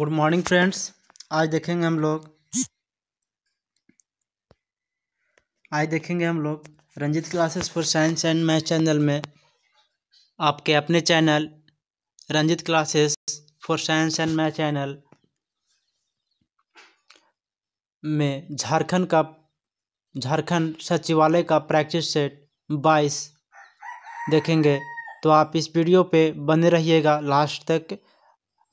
good morning friends आज देखेंगे हम लोग आज देखेंगे हम लोग Ranjit classes for science and math channel में आपके अपने channel Ranjit classes for science and math channel में झारखंड का झारखंड सचिवालय का प्रैक्टिस सेट बाईस देखेंगे तो आप इस वीडियो पे बने रहिएगा लास्ट तक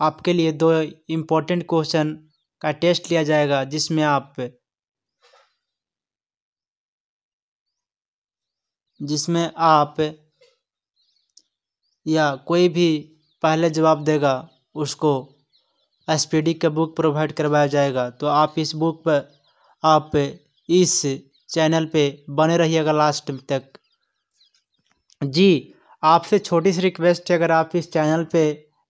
आपके लिए दो इम्पोर्टेंट क्वेश्चन का टेस्ट लिया जाएगा जिसमें आप जिसमें आप या कोई भी पहले जवाब देगा उसको एस पी डी का बुक प्रोवाइड करवाया जाएगा तो आप इस बुक पर आप इस चैनल पे बने रहिएगा लास्ट तक जी आपसे छोटी सी रिक्वेस्ट है अगर आप इस चैनल पे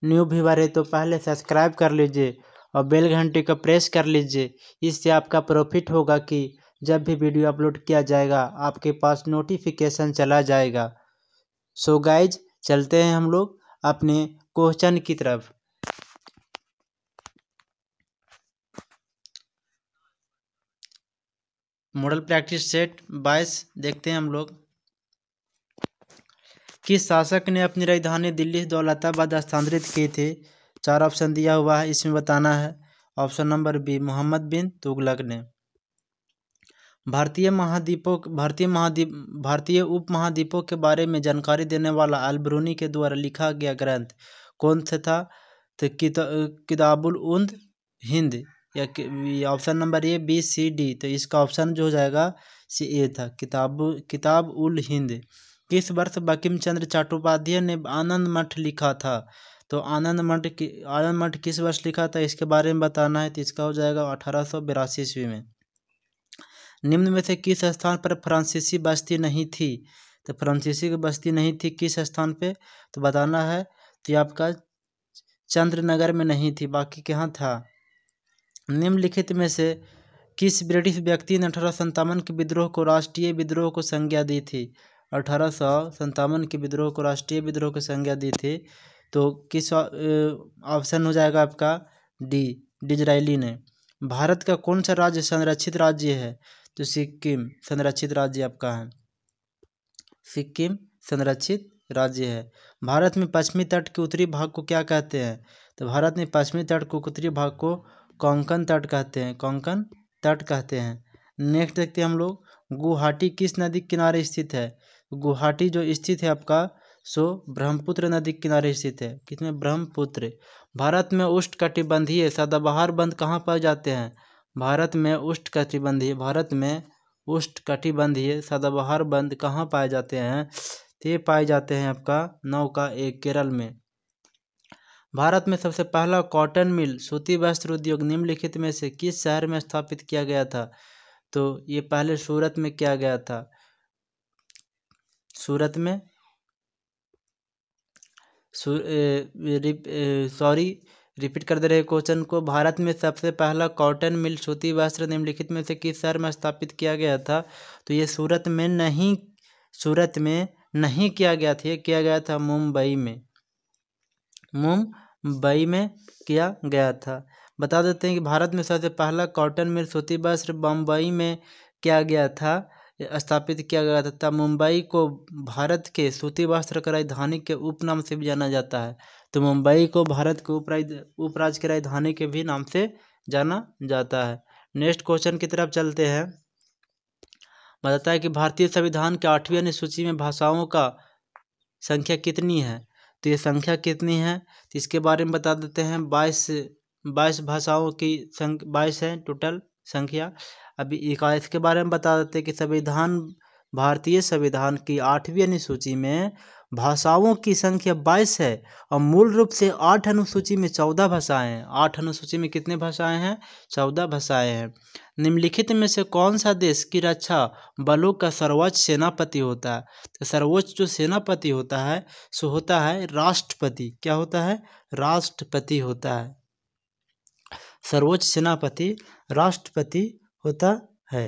न्यू व्यूवर है तो पहले सब्सक्राइब कर लीजिए और बेल घंटी को प्रेस कर लीजिए इससे आपका प्रॉफिट होगा कि जब भी वीडियो अपलोड किया जाएगा आपके पास नोटिफिकेशन चला जाएगा सो so गाइज चलते हैं हम लोग अपने क्वेश्चन की तरफ मॉडल प्रैक्टिस सेट बाईस देखते हैं हम लोग किस शासक ने अपनी राजधानी दिल्ली से दौलताबाद स्थानांतरित किए थे चार ऑप्शन दिया हुआ है इसमें बताना है option number B Mohammad bin Tughlaq ने भारतीय महाद्वीपों भारतीय महाद्वीप भारतीय उप महाद्वीपों के बारे में जानकारी देने वाला अलबरूनी के द्वारा लिखा गया ग्रंथ कौन सा था तो किताबुल उन्द हिंद या option number A B C D तो इसका ऑप्शन जो हो जाएगा सी ए था किताब किताब उल हिंद किस वर्ष बंकिम चंद्र चट्टोपाध्याय ने आनंद मठ लिखा था तो आनंद मठ आनंद मठ किस वर्ष लिखा था इसके बारे में बताना है तो इसका हो जाएगा अठारह ईस्वी में निम्न में से किस स्थान पर फ्रांसीसी बस्ती नहीं थी तो फ्रांसीसी की बस्ती नहीं थी किस स्थान पे तो बताना है तो आपका चंद्रनगर में नहीं थी बाकी कहाँ था निम्नलिखित में से किस ब्रिटिश व्यक्ति ने अठारह के विद्रोह को राष्ट्रीय विद्रोह को संज्ञा दी थी अठारह सौ के विद्रोह को राष्ट्रीय विद्रोह की संज्ञा दी थी तो किस ऑप्शन हो जाएगा आपका डी डिजराइली ने भारत का कौन सा राज्य संरक्षित राज्य है तो सिक्किम संरक्षित राज्य आपका है सिक्किम संरक्षित राज्य है भारत में पश्चिमी तट के उत्तरी भाग को क्या कहते हैं तो भारत में पश्चिमी तट को उत्तरी भाग को कोंकण तट कहते हैं कोंकण तट कहते हैं नेक्स्ट देखते हैं हम लोग गुवाहाटी किस नदी किनारे स्थित है गुवाहाटी जो स्थित है आपका सो ब्रह्मपुत्र नदी के किनारे स्थित है कितने ब्रह्मपुत्र भारत में कटिबंधीय सदाबहार बंद कहाँ पाए जाते हैं भारत में कटिबंधीय भारत में कटिबंधीय सदाबहार बंद कहाँ पाए जाते हैं ये पाए जाते हैं आपका नौ का एक केरल में भारत में सबसे पहला कॉटन मिल सूती वस्त्र उद्योग निम्नलिखित में से किस शहर में स्थापित किया गया था तो ये पहले सूरत में किया गया था सूरत में सॉरी रिपीट कर दे रहे क्वेश्चन को भारत में सबसे पहला कॉटन मिल सूती वस्त्र निम्नलिखित में से किस शहर में स्थापित किया गया था तो ये सूरत में नहीं सूरत में नहीं किया गया था ये किया गया था मुंबई में मुंबई में किया गया था बता देते हैं कि भारत में सबसे पहला कॉटन मिल सूती वस्त्र बम्बई में किया गया था स्थापित किया गया तथा मुंबई को भारत के सूती वस्त्र की राजधानी के उपनाम से भी जाना जाता है तो मुंबई को भारत के उपराज उपराज्य की राजधानी के भी नाम से जाना जाता है नेक्स्ट क्वेश्चन की तरफ चलते हैं बताता है कि भारतीय संविधान के आठवीं अनुसूची में भाषाओं का संख्या कितनी है तो ये संख्या कितनी है तो इसके बारे में बता देते हैं बाईस बाईस भाषाओं की संख्या बाईस है टोटल संख्या अभी इकाईस के बारे में बता देते कि संविधान भारतीय संविधान की आठवीं अनुसूची में भाषाओं की संख्या बाईस है और मूल रूप से आठ अनुसूची में चौदह भाषाएं हैं आठ अनुसूची में कितने भाषाएं हैं चौदह भाषाएं हैं निम्नलिखित में से कौन सा देश की रक्षा बलों का सर्वोच्च सेनापति होता है तो सर्वोच्च जो सेनापति होता है सो होता है राष्ट्रपति क्या होता है राष्ट्रपति होता है सर्वोच्च सेनापति राष्ट्रपति होता है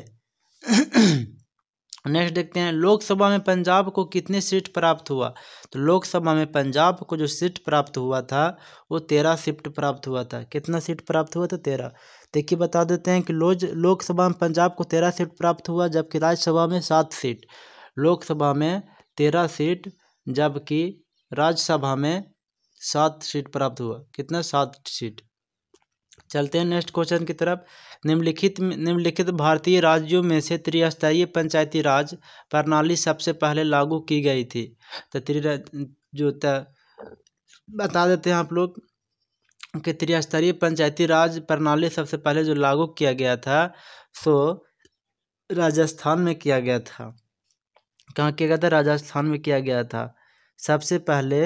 नेक्स्ट देखते हैं लोकसभा में पंजाब को कितने सीट प्राप्त हुआ तो लोकसभा में पंजाब को जो सीट प्राप्त हुआ था वो तेरह सीट प्राप्त हुआ था कितना सीट प्राप्त हुआ था तो तेरह तो देखिए बता देते हैं कि लोज लोकसभा में पंजाब को तेरह सीट प्राप्त हुआ जबकि राज्यसभा में सात सीट लोकसभा में तेरह सीट जबकि राज्यसभा में सात सीट प्राप्त हुआ कितना सात सीट चलते हैं नेक्स्ट क्वेश्चन की तरफ निम्नलिखित निम्नलिखित भारतीय राज्यों में से त्रिस्तरीय पंचायती राज प्रणाली सबसे पहले लागू की गई थी तो त्रि जो बता देते हैं आप लोग कि त्रिस्तरीय पंचायती राज प्रणाली सबसे पहले जो लागू किया गया था सो राजस्थान में किया गया था कहाँ किया गया था राजस्थान में किया गया था सबसे पहले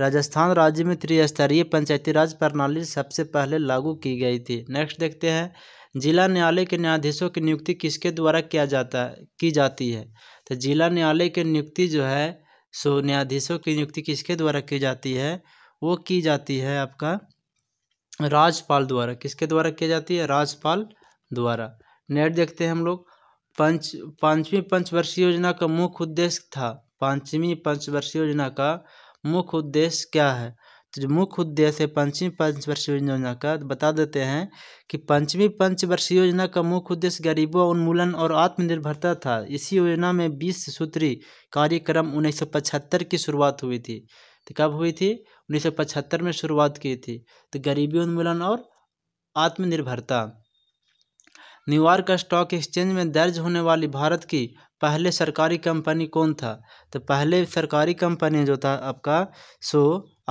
राजस्थान राज्य में त्रिस्तरीय पंचायती राज प्रणाली सबसे पहले लागू की गई थी नेक्स्ट देखते हैं जिला न्यायालय के न्यायाधीशों की नियुक्ति किसके द्वारा किया जाता है की जाती है तो जिला न्यायालय की नियुक्ति जो है सो न्यायाधीशों की नियुक्ति किसके द्वारा की जाती है वो की जाती है आपका राजपाल द्वारा किसके द्वारा की जाती है राजपाल द्वारा नेट देखते हैं हम लोग पंच पाँचवीं पंचवर्षीय योजना का मुख्य उद्देश्य था पाँचवीं पंचवर्षीय योजना का मुख्य उद्देश्य क्या है तो जो मुख्य उद्देश्य है पंचमी पंचवर्षीय योजना का तो बता देते हैं कि पंचमी पंचवर्षीय योजना का मुख्य उद्देश्य गरीबों उन्मूलन और आत्मनिर्भरता था इसी योजना में बीस सूत्री कार्यक्रम उन्नीस की शुरुआत हुई थी तो कब हुई थी उन्नीस में शुरुआत की थी तो गरीबी उन्मूलन और आत्मनिर्भरता न्यूयॉर्क स्टॉक एक्सचेंज में दर्ज होने वाली भारत की पहले सरकारी कंपनी कौन था तो पहले सरकारी कंपनी जो था आपका सो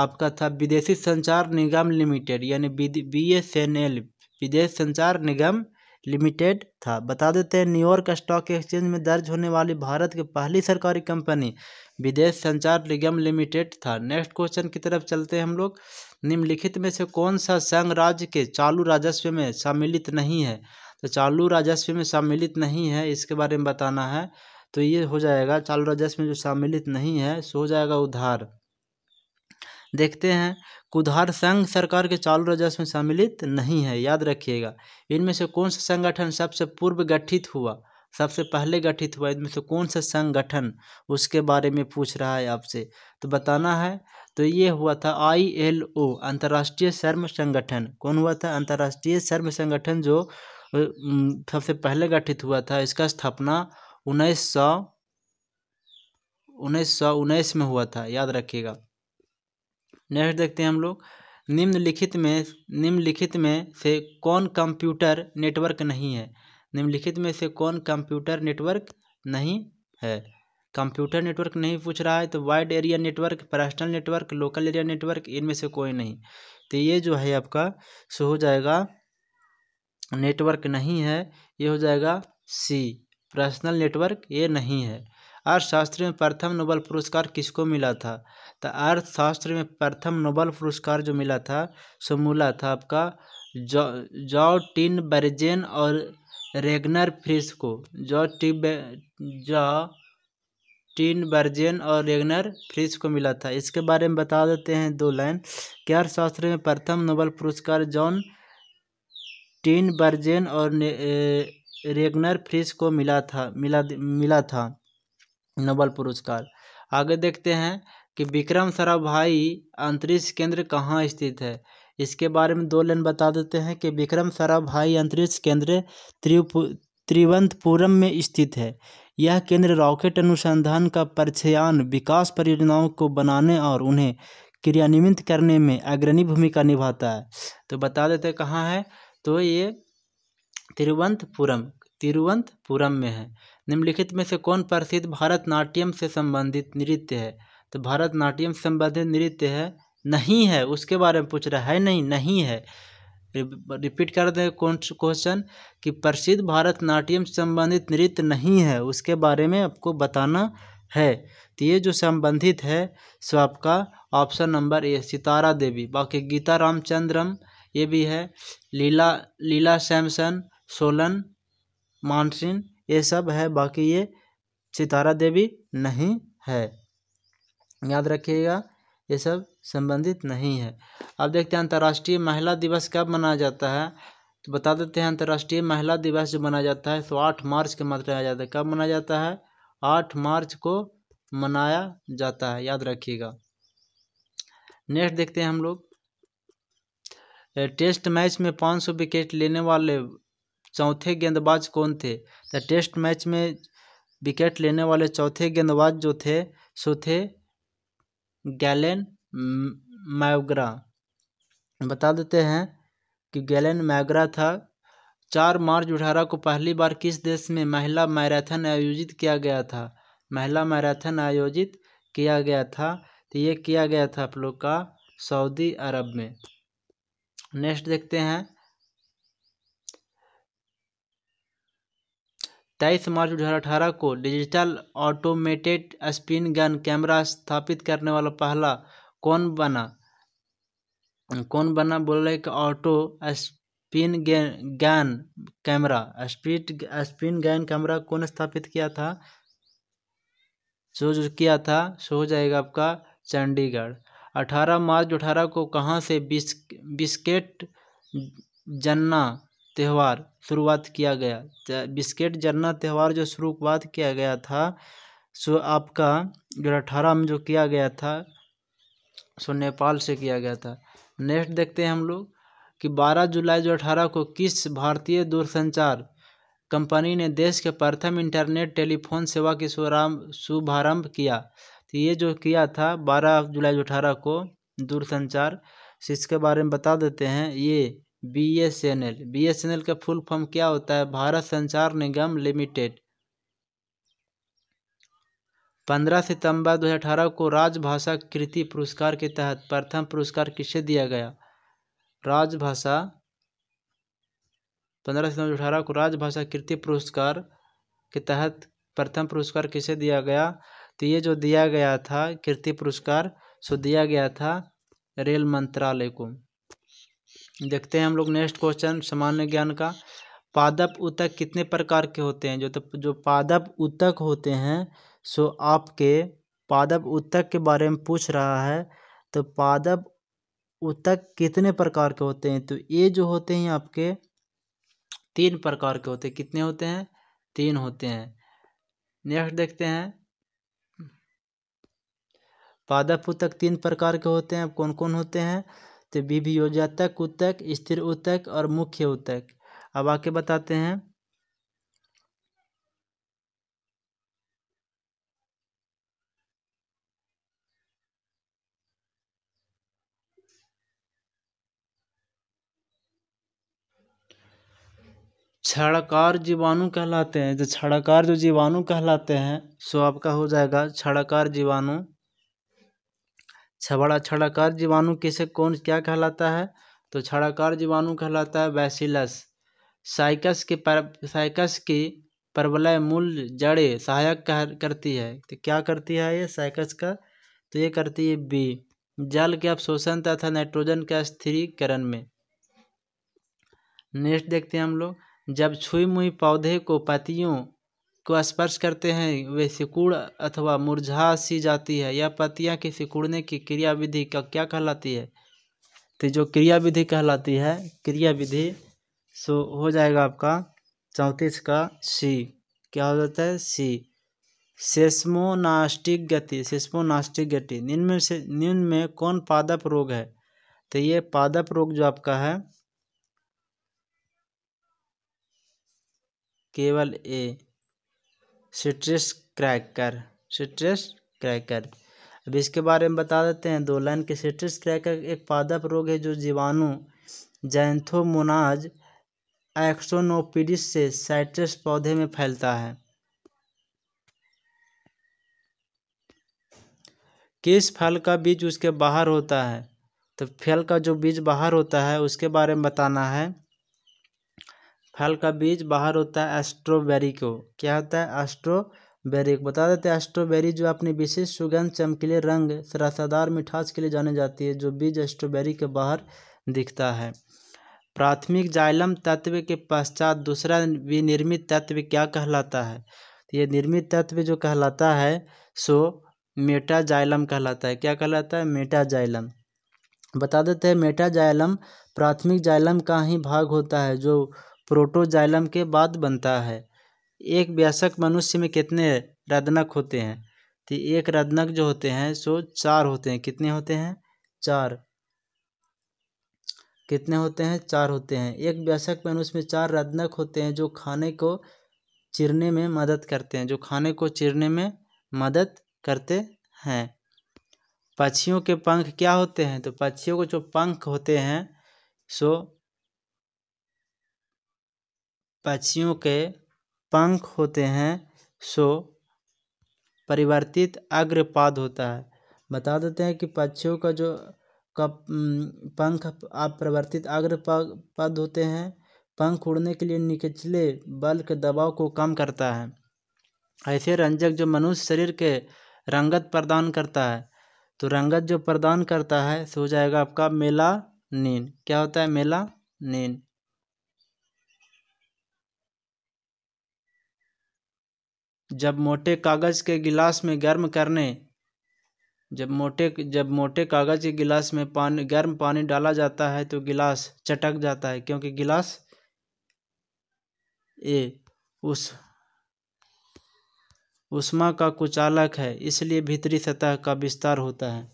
आपका था विदेशी संचार निगम लिमिटेड यानी B S N L Videsh Sanchar Nigam limited था बता देते हैं न्यूयॉर्क स्टॉक एक्सचेंज में दर्ज होने वाली भारत की पहली सरकारी कंपनी विदेश संचार निगम लिमिटेड था नेक्स्ट क्वेश्चन की तरफ चलते हैं हम लोग निम्नलिखित में से कौन सा संघ राज्य के चालू राजस्व में सम्मिलित नहीं है तो चालू राजस्व में सम्मिलित नहीं है इसके बारे में बताना है तो ये हो जाएगा चालू राजस्व में जो सम्मिलित नहीं है सो हो जाएगा उधार देखते हैं कुधार संघ सरकार के चालू राजस्व में सम्मिलित नहीं है याद रखिएगा इनमें से कौन सा संगठन सबसे पूर्व गठित हुआ सबसे पहले गठित हुआ इनमें से कौन सा संगठन उसके बारे में पूछ रहा है आपसे तो बताना है तो ये हुआ था आई एल ओ अंतर्राष्ट्रीय शर्म संगठन कौन हुआ था अंतर्राष्ट्रीय शर्म संगठन जो सबसे पहले गठित हुआ था इसका स्थापना उन्नीस सौ उन्नीस सौ उन्नीस में हुआ था याद रखिएगा नेक्स्ट देखते हैं हम लोग निम्नलिखित में निम्नलिखित में से कौन कंप्यूटर नेटवर्क नहीं है निम्नलिखित में से कौन कंप्यूटर नेटवर्क नहीं है कंप्यूटर नेटवर्क नहीं पूछ रहा है तो wide area network personal network local area network इनमें से कोई नहीं तो ये जो है आपका सो हो जाएगा नेटवर्क नहीं है ये हो जाएगा सी पर्सनल नेटवर्क ये नहीं है अर्थशास्त्र में प्रथम नोबल पुरस्कार किसको मिला था तो अर्थशास्त्र में प्रथम नोबल पुरस्कार जो मिला था सो मिला था आपका जॉ जॉ टिन बर्जेन और रेगनर फ्रिस को जॉ टी जॉ टीन बर्जेन और रेगनर फ्रिज को मिला था इसके बारे में बता देते हैं दो लाइन कि अर्थशास्त्र में प्रथम नोबल पुरस्कार जॉन टीन बर्जेन और रेगनर फ्रिस को मिला था मिला मिला था नोबल पुरस्कार आगे देखते हैं कि विक्रम भाई अंतरिक्ष केंद्र कहाँ स्थित है इसके बारे में दो लाइन बता देते हैं कि विक्रम भाई अंतरिक्ष केंद्र त्रिवंतपुरम में स्थित है यह केंद्र रॉकेट अनुसंधान का परछयान विकास परियोजनाओं को बनाने और उन्हें क्रियान्वित करने में अग्रणी भूमिका निभाता है तो बता देते कहाँ है तो ये तिरुवंतपुरम तिरुवंतपुरम में है निम्नलिखित में से कौन प्रसिद्ध भारतनाट्यम से संबंधित नृत्य है तो भारतनाट्यम से संबंधित नृत्य है नहीं है उसके बारे में पूछ रहा है नहीं नहीं है रिपीट कर दें कौन क्वेश्चन कि प्रसिद्ध भारतनाट्यम से संबंधित नृत्य नहीं है उसके बारे में आपको बताना है तो ये जो संबंधित है सो आपका ऑप्शन नंबर ए सितारा देवी बाकी गीता रामचंद्रम ये भी है लीला लीला सैमसन सोलन मानसिन ये सब है बाकी ये सितारा देवी नहीं है याद रखिएगा ये सब संबंधित नहीं है अब देखते हैं अंतर्राष्ट्रीय महिला दिवस कब मनाया जाता है तो बता देते हैं अंतर्राष्ट्रीय महिला दिवस जो मनाया जाता है तो आठ मार्च के आ जाता है कब मनाया जाता है आठ मार्च को मनाया जाता है याद रखिएगा नेक्स्ट देखते हैं हम लोग टेस्ट मैच में पाँच सौ विकेट लेने वाले चौथे गेंदबाज कौन थे तो टेस्ट मैच में विकेट लेने वाले चौथे गेंदबाज जो थे सो थे गैलन मैगरा बता देते हैं कि गैलन मैगरा था चार मार्च अठारह को पहली बार किस देश में महिला मैराथन आयोजित किया गया था महिला मैराथन आयोजित किया गया था तो ये किया गया था आप लोग का सऊदी अरब में नेक्स्ट देखते हैं तेईस मार्च दो को digital automated spin gun camera स्थापित करने वाला पहला कौन बना कौन बना बोल रहे कि auto spin gun camera speed spin gun camera कौन स्थापित किया था जो जो किया था सो हो जाएगा आपका चंडीगढ़ अठारह मार्च अठारह को कहाँ से बिस् बिस्केट जन्ना त्यौहार शुरुआत किया गया बिस्केट जन्ना त्यौहार जो शुरुआत किया गया था सो आपका जो अठारह में जो किया गया था सो नेपाल से किया गया था नेक्स्ट देखते हैं हम लोग कि 12 जुलाई जो अठारह को किस भारतीय दूरसंचार कंपनी ने देश के प्रथम इंटरनेट टेलीफोन सेवा की शुभारंभ किया तो ये जो किया था बारह जुलाई दो अठारह को दूरसंचार तो इसके बारे में बता देते हैं ये B S N L B S N L का फुल फॉर्म क्या होता है भारत संचार निगम लिमिटेड पंद्रह सितंबर 2018 को राजभाषा कृति पुरस्कार के तहत प्रथम पुरस्कार किसे दिया गया राजभाषा पंद्रह सितंबर 2018 को राजभाषा कृति पुरस्कार के तहत प्रथम पुरस्कार किसे दिया गया तो ये जो दिया गया था कीर्ति पुरस्कार सो दिया गया था रेल मंत्रालय को देखते हैं हम लोग नेक्स्ट क्वेश्चन सामान्य ज्ञान का पादप उतक कितने प्रकार के होते हैं जो तो जो पादप उतक होते हैं सो आपके पादप उतक के बारे में पूछ रहा है तो पादप उतक कितने प्रकार के होते हैं तो ये जो होते हैं आपके तीन प्रकार के होते हैं कितने होते हैं तीन होते हैं नेक्स्ट देखते हैं पादप उतक तीन प्रकार के होते हैं कौन कौन होते हैं तो विभि योजातक उतक स्थिर उतक और मुख्य उतक अब आके बताते हैं छड़कार जीवाणु कहलाते हैं जो तो क्षणाकार जो जीवाणु कहलाते हैं सो आपका हो जाएगा क्षणाकार जीवाणु छबड़ा छड़ाकार जीवाणु किसे कौन क्या कहलाता है तो छड़ाकार जीवाणु कहलाता है बैसिलस साइकस की पर साइकस की प्रबलय मूल जड़े सहायक कह करती है तो क्या करती है ये साइकस का तो ये करती है बी जल के अवशोषण तथा नाइट्रोजन के स्थिरीकरण में नेक्स्ट देखते हैं हम लोग जब छुई मुई पौधे को पतियों को स्पर्श करते हैं वे सिकुड़ अथवा मुरझा सी जाती है यह पत्तियाँ के सिकुड़ने की क्रियाविधि का क्या कहलाती है तो जो क्रियाविधि कहलाती है क्रियाविधि सो हो जाएगा आपका चौंतीस का सी क्या हो जाता है सी सेस्मोनास्टिक गति सेस्मोनास्टिक गति निम्न से निम्न में कौन पादप रोग है तो ये पादप रोग जो आपका है केवल a citrus cracker citrus cracker अब इसके बारे में बता देते हैं दो लाइन के सिट्रस क्रैकर एक पादप रोग है जो जीवाणु जैंथोमोनाज एक्सोनोपिडिस से साइट्रस पौधे में फैलता है किस फल का बीज उसके बाहर होता है तो फल का जो बीज बाहर होता है उसके बारे में बताना है फल का बीज बाहर होता है एस्ट्रॉबेरी को क्या होता है एस्ट्रॉबेरी को बता देते हैं एस्ट्रॉबेरी जो अपनी विशेष सुगंध चमकीले रंग सरासादार मिठास के लिए जाने जाती है जो बीज एस्ट्रॉबेरी के बाहर दिखता है प्राथमिक जाइलम तत्व के पश्चात दूसरा विनिर्मित तत्व क्या कहलाता है ये निर्मित तत्व जो कहलाता है सो मेटाजाइलम कहलाता है क्या कहलाता है मेटाजाइलम बता देते हैं मेटाजाइलम प्राथमिक जाइलम का ही भाग होता है जो प्रोटोजाइलम के बाद बनता है एक व्यासक मनुष्य में कितने रदनक होते हैं तो एक रदनक जो होते हैं सो चार होते हैं कितने होते हैं चार कितने होते हैं चार होते हैं एक व्यासक मनुष्य में चार रदनक होते हैं जो खाने को चिरने में मदद करते हैं जो खाने को चिरने में मदद करते हैं पक्षियों के पंख क्या होते हैं तो पक्षियों को जो पंख होते हैं सो पक्षियों के पंख होते हैं सो परिवर्तित अग्रपाद होता है बता देते हैं कि पक्षियों का जो का पंख अपरिवर्तित अग्रपाद होते हैं पंख उड़ने के लिए निचले बल के दबाव को कम करता है ऐसे रंजक जो मनुष्य शरीर के रंगत प्रदान करता है तो रंगत जो प्रदान करता है सो हो जाएगा आपका मेला नींद क्या होता है मेला नींद जब मोटे कागज़ के गिलास में गर्म करने जब मोटे जब मोटे कागज़ के गिलास में पानी गर्म पानी डाला जाता है तो गिलास चटक जाता है क्योंकि गिलास ए उस उष्मा का कुचालक है इसलिए भीतरी सतह का विस्तार होता है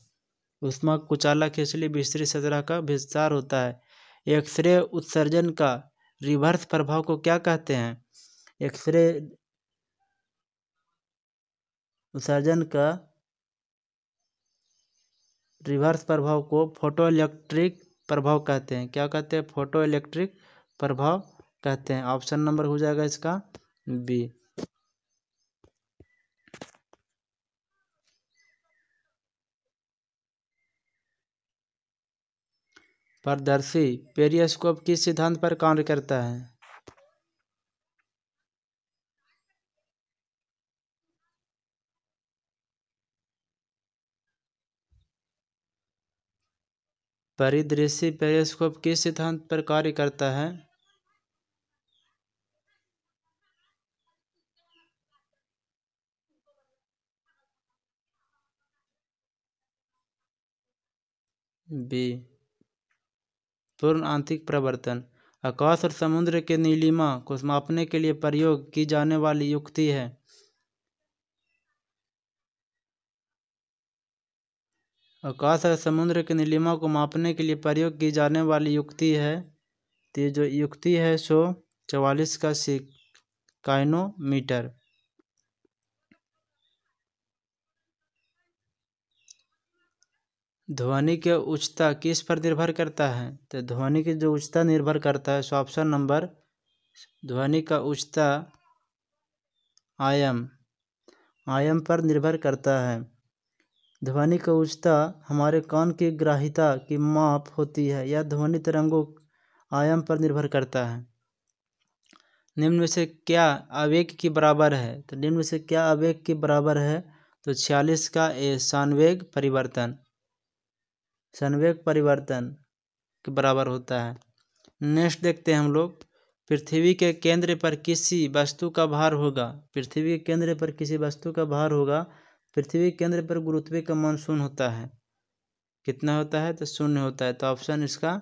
उष्मा कुचालक है इसलिए भीतरी सतह का विस्तार होता है एक्सरे उत्सर्जन का रिवर्स प्रभाव को क्या कहते हैं एक्सरे उत्सर्जन का रिवर्स प्रभाव को फोटोइलेक्ट्रिक प्रभाव कहते हैं क्या कहते हैं फोटोइलेक्ट्रिक प्रभाव कहते हैं ऑप्शन नंबर हो जाएगा इसका बी पारदर्शी पेरियस्कोप किस सिद्धांत पर कार्य करता है परिदृश्य पेरिस्कोप किस सिद्धांत पर कार्य करता है बी पूर्ण आंतरिक प्रवर्तन आकाश और समुद्र के नीलिमा को मापने के लिए प्रयोग की जाने वाली युक्ति है आकाश और समुद्र की नीलिमा को मापने के लिए प्रयोग की जाने वाली युक्ति है तो जो युक्ति है सो चवालीस का सी काइनोमीटर ध्वनि की उच्चता किस पर निर्भर करता है तो ध्वनि की जो उच्चता निर्भर करता है सो ऑप्शन नंबर ध्वनि का उच्चता आयम आयम पर निर्भर करता है ध्वनि का उच्चता हमारे कान की ग्राहिता की माप होती है यह ध्वनि तरंगों आयाम पर निर्भर करता है निम्न में से क्या आवेग के बराबर है तो निम्न में से क्या आवेग के बराबर है तो छियालीस का ए संवेग परिवर्तन संवेग परिवर्तन के बराबर होता है नेक्स्ट देखते हैं हम लोग पृथ्वी के केंद्र पर किसी वस्तु का भार होगा पृथ्वी के केंद्र पर किसी वस्तु का भार होगा पृथ्वी केंद्र पर गुरुत्व का मान शून्य होता है कितना होता है तो शून्य होता है तो ऑप्शन इसका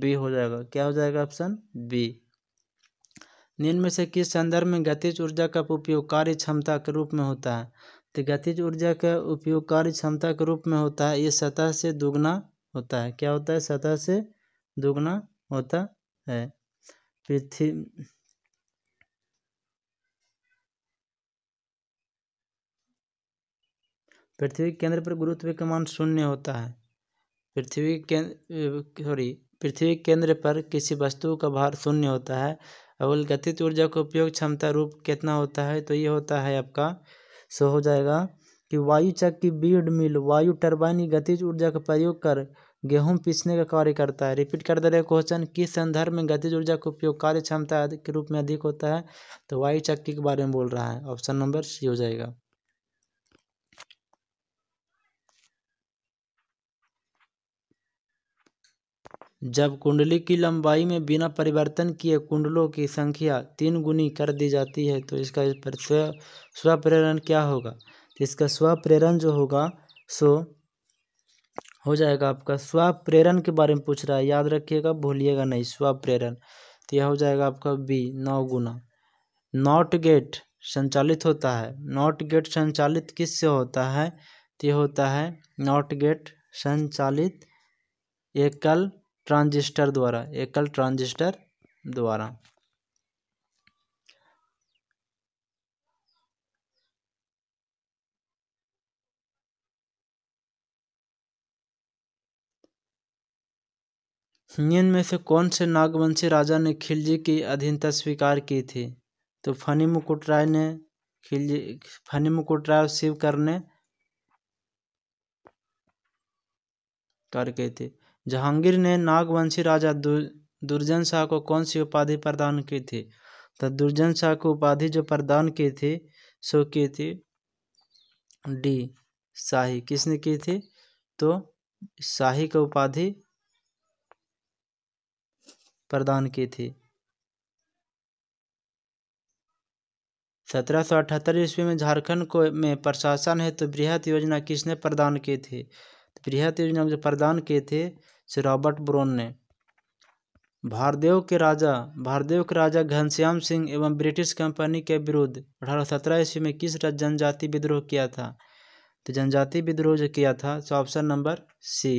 बी हो जाएगा क्या हो जाएगा ऑप्शन बी निम्न में से किस संदर्भ में गतिज ऊर्जा का उपयोग कार्य क्षमता के रूप में होता है तो गतिज ऊर्जा का उपयोग कार्य क्षमता के रूप में होता है ये सतह से दोगुना होता है क्या होता है सतह से दोगुना होता है पृथ्वी पृथ्वी के केंद्र पर गुरुत्व का मान शून्य होता है पृथ्वी के सॉरी पृथ्वी के केंद्र पर किसी वस्तु का भार शून्य होता है और गतित ऊर्जा का उपयोग क्षमता रूप कितना होता है तो ये होता है आपका सो हो जाएगा कि वायु चक की बीड मिल वायु टर्बाइन की गतिज ऊर्जा का प्रयोग कर गेहूं पीसने का कार्य करता है रिपीट कर दे रहे क्वेश्चन किस संदर्भ में गतिज ऊर्जा का उपयोग कार्य क्षमता के रूप में अधिक होता है तो वायु चक्की के बारे में बोल रहा है ऑप्शन नंबर सी हो जाएगा जब कुंडली की लंबाई में बिना परिवर्तन किए कुंडलों की संख्या तीन गुनी कर दी जाती है तो इसका स्व स्वप्रेरण क्या होगा तो इसका स्वप्रेरण जो होगा सो हो जाएगा आपका स्वप्रेरण के बारे में पूछ रहा है याद रखिएगा भूलिएगा नहीं स्वप्रेरण तो यह हो जाएगा आपका बी नौ गुना नॉट गेट संचालित होता है नॉट गेट संचालित किस से होता है तो यह होता है नॉट गेट संचालित एकल ट्रांजिस्टर द्वारा एकल ट्रांजिस्टर द्वारा निम्न में से कौन से नागवंशी राजा ने खिलजी की अधीनता स्वीकार की थी तो फनी मुकुट राय ने खिलजी फनी मुकुट राय शिवकर ने कर गए थे जहांगीर ने नागवंशी राजा दुर्जन शाह को कौन सी उपाधि प्रदान की थी तो दुर्जन शाह को उपाधि जो प्रदान की थी सो की थी डी शाही किसने की थी तो शाही को उपाधि प्रदान की थी सत्रह सौ अठहत्तर ईस्वी में झारखंड को में प्रशासन है तो बृहत योजना किसने प्रदान की थी तो बृहत योजना जो प्रदान किए थे श्री रॉबर्ट ब्रोन ने भारदेव के राजा भारदेव के राजा घनश्याम सिंह एवं ब्रिटिश कंपनी के विरुद्ध अठारह सत्रह ईस्वी में किस जनजाति विद्रोह किया था तो जनजाति विद्रोह जो किया था सो तो ऑप्शन नंबर सी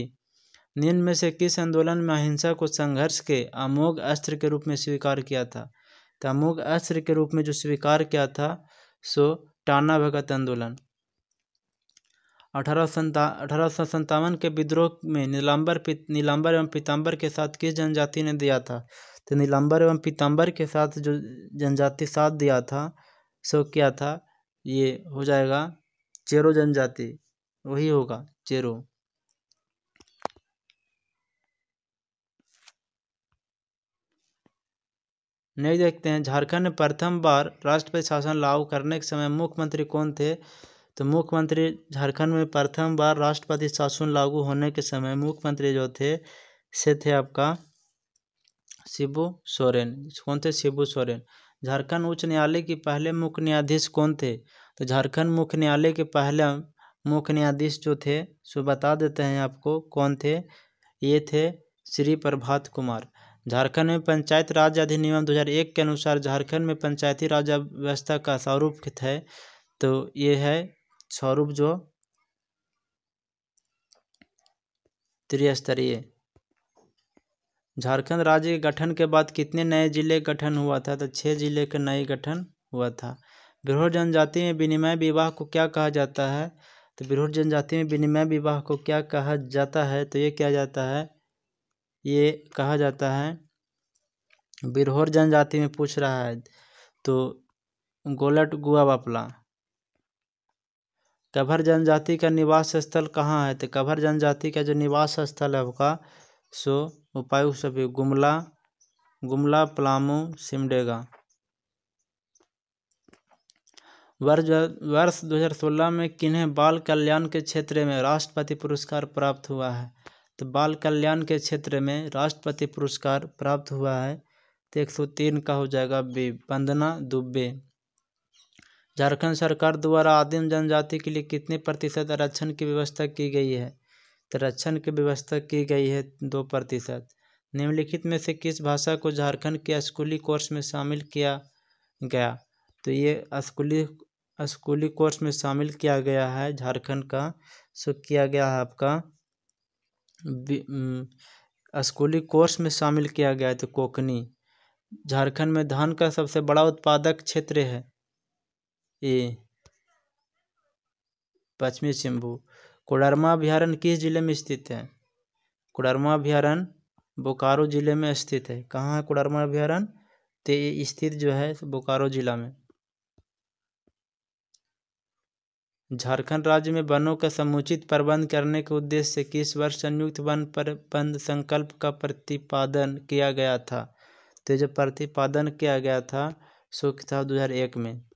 निम्न में से किस आंदोलन में अहिंसा को संघर्ष के अमोघ अस्त्र के रूप में स्वीकार किया था तो अमोघ अस्त्र के रूप में जो स्वीकार किया था सो टाना भगत आंदोलन अठारह संता के विद्रोह में नीलाम्बर नीलाम्बर एवं पीताम्बर के साथ किस जनजाति ने दिया था तो नीलाम्बर एवं पीताम्बर के साथ जो जनजाति साथ दिया था सो क्या था ये हो जाएगा चेरो जनजाति वही होगा चेरो नहीं देखते हैं झारखंड में प्रथम बार राष्ट्रपति शासन लागू करने के समय मुख्यमंत्री कौन थे तो मुख्यमंत्री झारखंड में प्रथम बार राष्ट्रपति शासन लागू होने के समय मुख्यमंत्री जो थे से थे आपका शिबू सोरेन कौन थे शिबू सोरेन झारखंड उच्च न्यायालय के पहले मुख्य न्यायाधीश कौन थे तो झारखंड मुख्य न्यायालय के पहले मुख्य न्यायाधीश जो थे सो बता देते हैं आपको कौन थे ये थे श्री प्रभात कुमार झारखंड में पंचायत राज अधिनियम 2001 के अनुसार झारखंड में पंचायती राज व्यवस्था का स्वरूप है तो ये है स्वरूप जो त्रिस्तरीय झारखंड राज्य के गठन के बाद कितने नए जिले गठन हुआ था तो छः जिले का नए गठन हुआ था बिरहोर जनजाति में विनिमय विवाह को क्या कहा जाता है तो बिरहोर जनजाति में विनिमय विवाह को क्या कहा जाता है तो ये क्या जाता है ये कहा जाता है बिरहोर जनजाति में पूछ रहा है तो गोलट गुआ बापला कभर जनजाति का निवास स्थल कहाँ है तो कभर जनजाति का जो निवास स्थल है आपका सो उपायुक्त सभी गुमला गुमला पलामू सिमडेगा वर्ष वर्ष 2016 में किन्हें बाल कल्याण के क्षेत्र में राष्ट्रपति पुरस्कार प्राप्त हुआ है तो बाल कल्याण के क्षेत्र में राष्ट्रपति पुरस्कार प्राप्त हुआ है तो एक सौ तीन का हो जाएगा बी वंदना दुबे झारखंड सरकार द्वारा आदिम जनजाति के लिए कितने प्रतिशत आरक्षण की व्यवस्था की गई है तो आरक्षण की व्यवस्था की गई है दो प्रतिशत निम्नलिखित में से किस भाषा को झारखंड के स्कूली कोर्स में शामिल किया गया तो ये स्कूली स्कूली कोर्स में शामिल किया गया है झारखंड का सो किया गया है आपका स्कूली कोर्स में शामिल किया गया है तो कोकनी झारखंड में धान का सबसे बड़ा उत्पादक क्षेत्र है ये पश्चिमी सिंहभू कोडरमा अभ्यारण्य किस जिले में स्थित है कोडरमा अभ्यारण्य बोकारो जिले में स्थित है कहाँ है कोडरमा अभ्यारण्य तो ये स्थित जो है बोकारो जिला में झारखंड राज्य में वनों का समुचित प्रबंध करने के उद्देश्य से किस वर्ष संयुक्त वन प्रबंध संकल्प का प्रतिपादन किया गया था तो जो प्रतिपादन किया गया था सो था एक में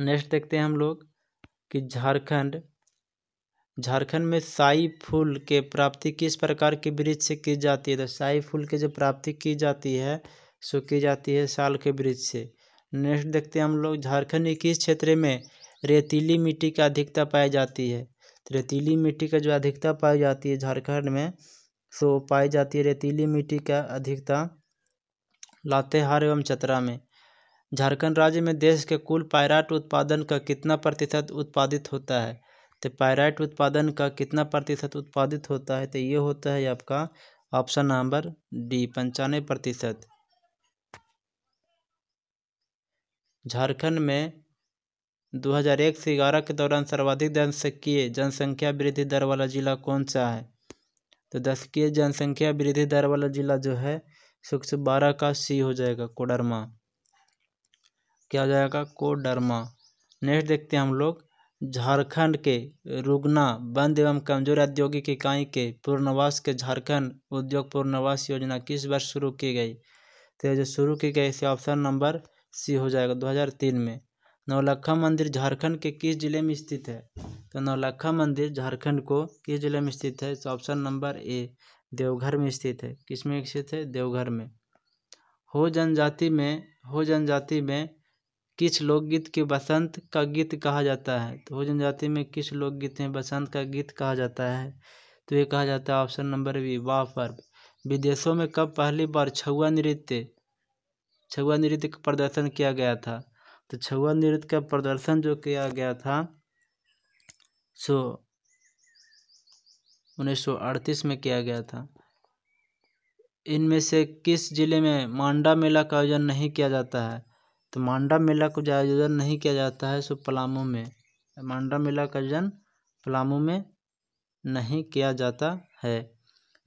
नेक्स्ट देखते हैं हम लोग कि झारखंड झारखंड में साई फूल के प्राप्ति किस प्रकार के वृक्ष से की जाती है तो साई फूल के जो प्राप्ति की जाती है सो की जाती है साल के वृक्ष से नेक्स्ट देखते हैं हम लोग झारखंड के किस क्षेत्र में रेतीली मिट्टी की अधिकता पाई जाती है तो रेतीली मिट्टी का जो अधिकता पाई जाती है झारखंड में सो पाई जाती है रेतीली मिट्टी का अधिकता लातेहार एवं चतरा में झारखंड राज्य में देश के कुल पायराइट उत्पादन का कितना प्रतिशत उत्पादित होता है तो पायराइट उत्पादन का कितना प्रतिशत उत्पादित होता है तो ये होता है आपका ऑप्शन नंबर डी पंचानवे प्रतिशत झारखंड में 2001 से ग्यारह के दौरान सर्वाधिक जनसंख्य जनसंख्या वृद्धि दर वाला जिला कौन सा है तो दशकीय जनसंख्या वृद्धि दर वाला जिला जो है से बारह का सी हो जाएगा कोडरमा क्या हो जाएगा कोडरमा नेक्स्ट देखते हैं हम लोग झारखंड के रुगना बंद एवं कमजोर औद्योगिक इकाई के पुनर्वास के झारखंड उद्योग पुनर्वास योजना किस वर्ष शुरू की गई तो जो शुरू की गई इसे ऑप्शन नंबर सी हो जाएगा 2003 में नौलखा मंदिर झारखंड के किस जिले में स्थित है तो नौलखा मंदिर झारखंड को किस जिले में स्थित है ऑप्शन नंबर ए देवघर में स्थित है किस में स्थित है देवघर में हो जनजाति में हो जनजाति में किस लोकगीत के बसंत का गीत कहा जाता है तो वो जनजाति में किस लोकगीत में बसंत का गीत कहा जाता है तो ये कहा जाता है ऑप्शन नंबर बी वाह पर्व विदेशों में कब पहली बार छुआ नृत्य छुआ नृत्य का प्रदर्शन किया गया था तो छुआ नृत्य का प्रदर्शन जो किया गया था सो उन्नीस सौ अड़तीस में किया गया था इनमें से किस जिले में मांडा मेला का आयोजन नहीं किया जाता है तो मांडा मेला को आयोजन नहीं किया जाता है सो पलामू में मांडा मेला का आयोजन पलामू में नहीं किया जाता है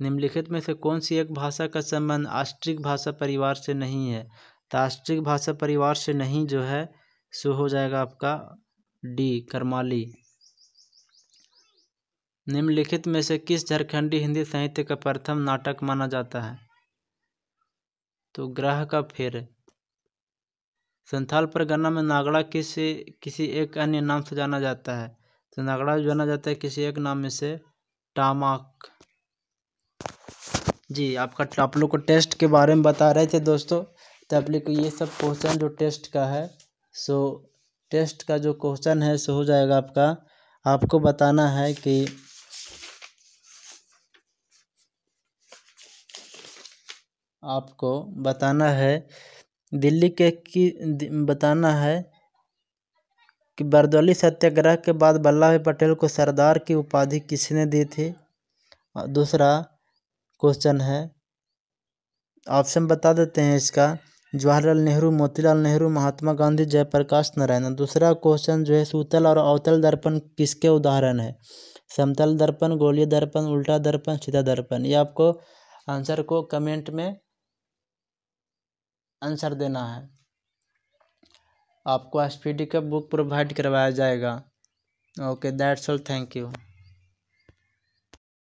निम्नलिखित में से कौन सी एक भाषा का संबंध आस्ट्रिक भाषा परिवार से नहीं है तो आस्ट्रिक भाषा परिवार से नहीं जो है सो हो जाएगा आपका डी करमाली निम्नलिखित में से किस झारखंडी हिंदी साहित्य का प्रथम नाटक माना जाता है तो ग्रह का फेर संथाल परगना में नागड़ा किस किसी एक अन्य नाम से जाना जाता है तो नागड़ा जाना जाता है किसी एक नाम में से टामाक जी आपका आप लोग को टेस्ट के बारे में बता रहे थे दोस्तों तो आप लोग को ये सब क्वेश्चन जो टेस्ट का है सो टेस्ट का जो क्वेश्चन है सो हो जाएगा आपका आपको बताना है कि आपको बताना है दिल्ली के की बताना है कि बरदौली सत्याग्रह के बाद वल्लभ भाई पटेल को सरदार की उपाधि किसने दी थी और दूसरा क्वेश्चन है ऑप्शन बता देते हैं इसका जवाहरलाल नेहरू मोतीलाल नेहरू महात्मा गांधी जयप्रकाश नारायण दूसरा क्वेश्चन जो है सूतल और अवतल दर्पण किसके उदाहरण है समतल दर्पण गोलीय दर्पण उल्टा दर्पण सीधा दर्पण ये आपको आंसर को कमेंट में आंसर देना है आपको एस पी डी का बुक प्रोवाइड करवाया जाएगा okay that's all thank you